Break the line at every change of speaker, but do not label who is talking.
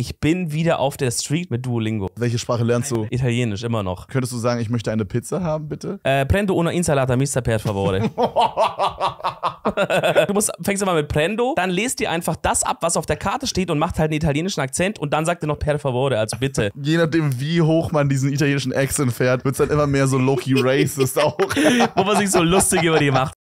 Ich bin wieder auf der Street mit Duolingo. Welche Sprache lernst du? Italienisch, immer noch. Könntest du sagen, ich möchte eine Pizza haben, bitte? Äh, prendo una insalata mista per favore. du musst, fängst immer mit prendo, dann lest dir einfach das ab, was auf der Karte steht und macht halt einen italienischen Akzent und dann sagt er noch per favore, also bitte.
Je nachdem, wie hoch man diesen italienischen Accent fährt, wird es dann immer mehr so Loki racist auch. Wo man sich so lustig über die macht.